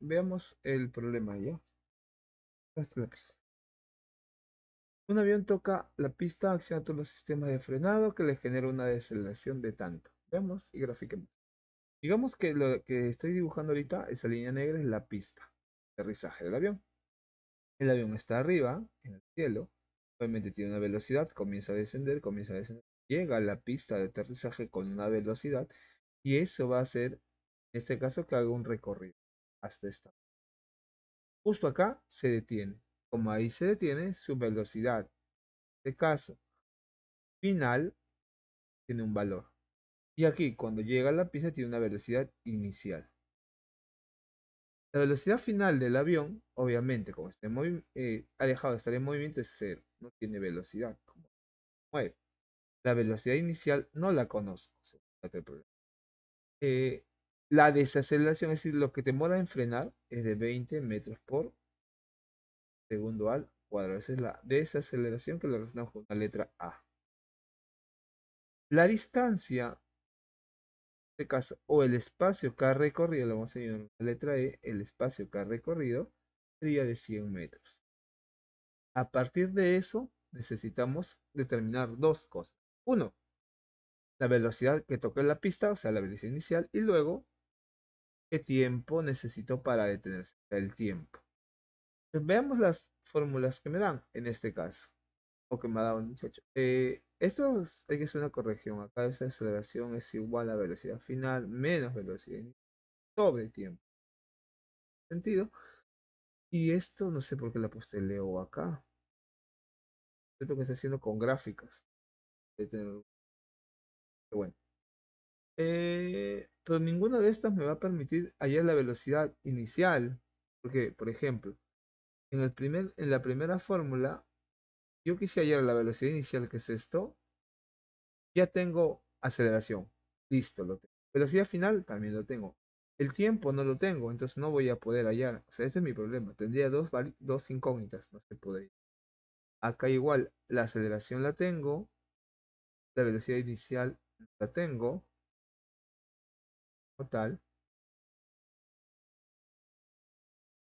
veamos el problema ya. Un avión toca la pista Acciona todos los sistemas de frenado que le genera una desaceleración de tanto. Veamos y grafiquemos. Digamos que lo que estoy dibujando ahorita, esa línea negra es la pista de aterrizaje del avión. El avión está arriba, en el cielo, obviamente tiene una velocidad, comienza a descender, comienza a descender, llega a la pista de aterrizaje con una velocidad y eso va a hacer, en este caso, que haga un recorrido hasta esta. Justo acá se detiene. Como ahí se detiene, su velocidad, de este caso, final, tiene un valor. Y aquí, cuando llega a la pista, tiene una velocidad inicial. La velocidad final del avión, obviamente, como está eh, ha dejado de estar en movimiento, es cero. No tiene velocidad. Como La velocidad inicial no la conozco. La desaceleración, es decir, lo que te mola en frenar es de 20 metros por segundo al cuadrado. Esa es la desaceleración que lo representamos con la letra A. La distancia, en este caso, o el espacio que ha recorrido, lo vamos a llamar la letra E, el espacio que ha recorrido sería de 100 metros. A partir de eso, necesitamos determinar dos cosas. Uno, la velocidad que toca la pista, o sea, la velocidad inicial, y luego ¿Qué tiempo necesito para detenerse? El tiempo. Pues, veamos las fórmulas que me dan en este caso. O que me ha dado un muchacho. Eh, esto hay que hacer una corrección. Acá esa aceleración es igual a velocidad final menos velocidad sobre el tiempo. Sentido. Y esto no sé por qué la puse Leo acá. Es lo que está haciendo con gráficas. De bueno. Eh, pero pues, ninguna de estas me va a permitir hallar la velocidad inicial. Porque, por ejemplo, en, el primer, en la primera fórmula, yo quise hallar la velocidad inicial, que es esto. Ya tengo aceleración. Listo, lo tengo. Velocidad final también lo tengo. El tiempo no lo tengo, entonces no voy a poder hallar. O sea, ese es mi problema. Tendría dos, dos incógnitas, no se podría. Acá igual, la aceleración la tengo. La velocidad inicial la tengo tal.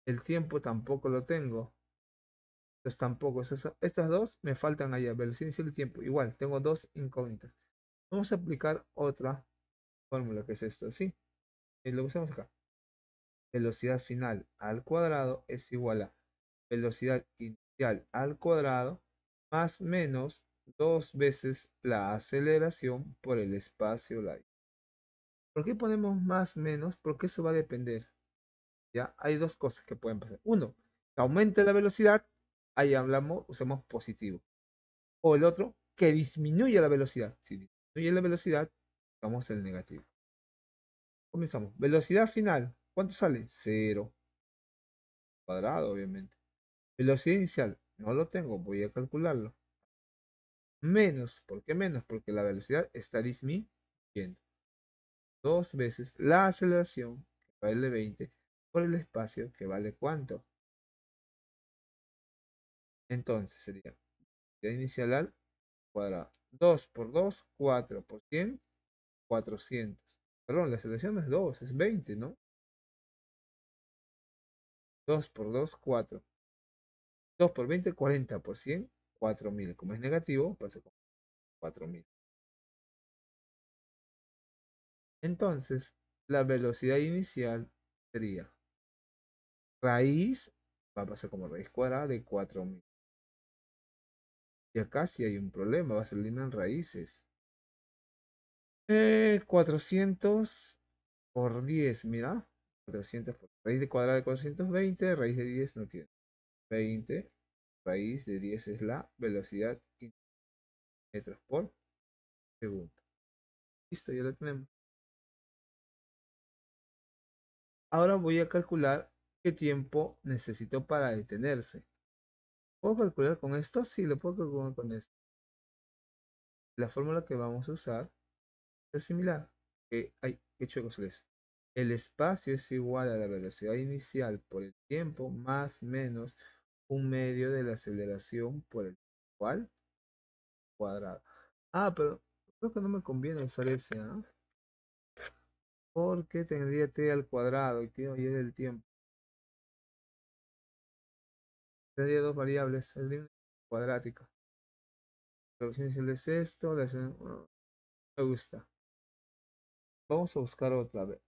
El tiempo tampoco lo tengo. Entonces tampoco. Estas, estas dos me faltan allá. Velocidad y el tiempo. Igual, tengo dos incógnitas. Vamos a aplicar otra fórmula que es esta, ¿sí? Y eh, lo usamos acá. Velocidad final al cuadrado es igual a velocidad inicial al cuadrado más menos dos veces la aceleración por el espacio light. ¿Por qué ponemos más menos? Porque eso va a depender. ¿Ya? Hay dos cosas que pueden pasar. Uno, que aumente la velocidad, ahí hablamos, usamos positivo. O el otro, que disminuya la velocidad. Si disminuye la velocidad, usamos el negativo. Comenzamos. Velocidad final. ¿Cuánto sale? Cero. Cuadrado, obviamente. Velocidad inicial. No lo tengo, voy a calcularlo. Menos. ¿Por qué menos? Porque la velocidad está disminuyendo dos veces la aceleración, que vale 20, por el espacio, que vale cuánto. Entonces sería de inicial al cuadrado. 2 por 2, 4 por 100, 400. Perdón, la aceleración no es 2, es 20, ¿no? 2 por 2, 4. 2 por 20, 40 por 100, 4000. Como es negativo, pasa con 4000. Entonces, la velocidad inicial sería raíz, va a pasar como raíz cuadrada de 4000. Y acá sí hay un problema, va a salir en raíces. 400 eh, por 10, mira. 400 por raíz de cuadrada de 420, raíz de 10 no tiene. 20, raíz de 10 es la velocidad metros por segundo. Listo, ya lo tenemos. Ahora voy a calcular qué tiempo necesito para detenerse. ¿Puedo calcular con esto? Sí, lo puedo calcular con esto. La fórmula que vamos a usar es similar. Eh, ay, qué El espacio es igual a la velocidad inicial por el tiempo más menos un medio de la aceleración por el cual cuadrado. Ah, pero creo que no me conviene usar ese, ¿no? ¿ah? porque tendría t al cuadrado y t hoy es el tiempo. Tendría dos variables, el límite cuadrática. La opción es esto. no me gusta. Vamos a buscar otra vez.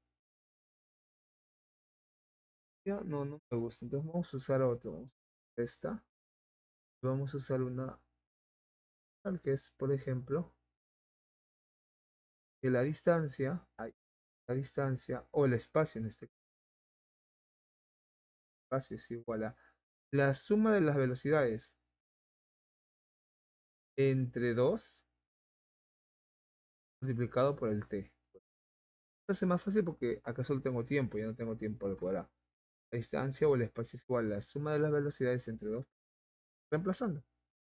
No, no me gusta. Entonces vamos a usar otro Esta. Vamos a usar una tal que es, por ejemplo, que la distancia, la distancia o el espacio en este caso. espacio es igual a la suma de las velocidades entre 2 multiplicado por el t. Esto hace más fácil porque acá solo tengo tiempo, y no tengo tiempo al cuadrado. La distancia o el espacio es igual a la suma de las velocidades entre 2 reemplazando.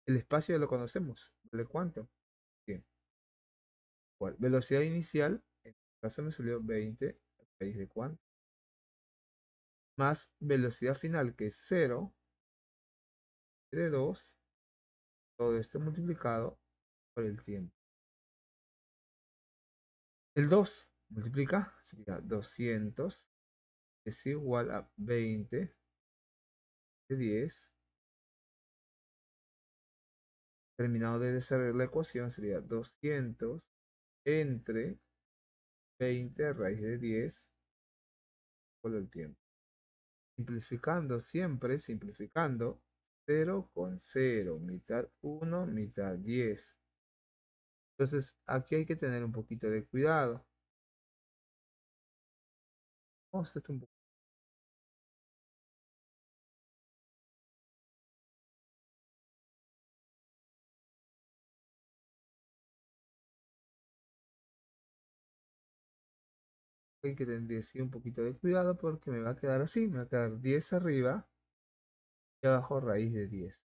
El espacio ya lo conocemos. ¿Vale cuánto? Bien. Velocidad inicial caso me salió 20 a raíz de cuánto. Más velocidad final que es 0 de 2. Todo esto multiplicado por el tiempo. El 2 multiplica, sería 200, es igual a 20 de 10. Terminado de desarrollar la ecuación, sería 200 entre 20 raíz de 10 por el tiempo. Simplificando siempre, simplificando, 0 con 0, mitad 1, mitad 10. Entonces aquí hay que tener un poquito de cuidado. un hay que tener un poquito de cuidado porque me va a quedar así, me va a quedar 10 arriba y abajo raíz de 10.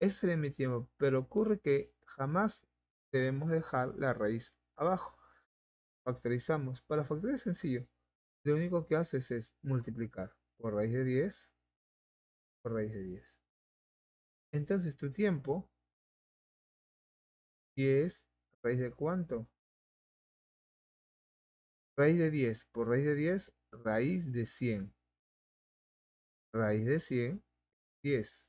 Ese sería mi tiempo, pero ocurre que jamás debemos dejar la raíz abajo. Factorizamos. Para factorizar es sencillo. Lo único que haces es multiplicar por raíz de 10 por raíz de 10. Entonces tu tiempo 10 raíz de cuánto? Raíz de 10 por raíz de 10, raíz de 100. Raíz de 100, 10.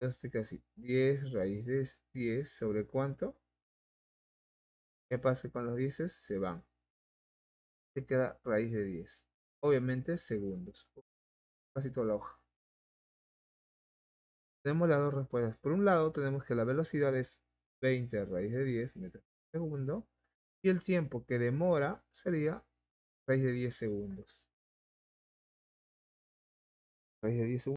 Entonces casi 10 raíz de 10 sobre cuánto. ¿Qué pasa con los 10? Se van. Se queda raíz de 10. Obviamente segundos. Casi toda la hoja. Tenemos las dos respuestas. Por un lado tenemos que la velocidad es 20 raíz de 10 metros por segundo y el tiempo que demora sería 6 de 10 segundos. Raíz de 10 segundos.